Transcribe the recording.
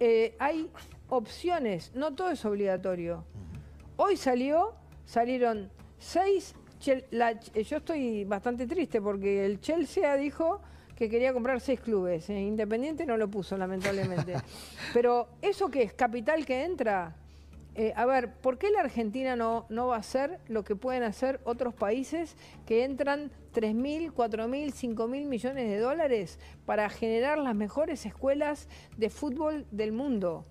Eh, hay opciones, no todo es obligatorio. Hoy salió, salieron seis... Eh, yo estoy bastante triste porque el Chelsea dijo que quería comprar seis clubes. Eh, Independiente no lo puso, lamentablemente. Pero eso que es capital que entra, eh, a ver, ¿por qué la Argentina no, no va a hacer lo que pueden hacer otros países que entran 3.000, 4.000, 5.000 millones de dólares para generar las mejores escuelas de fútbol del mundo?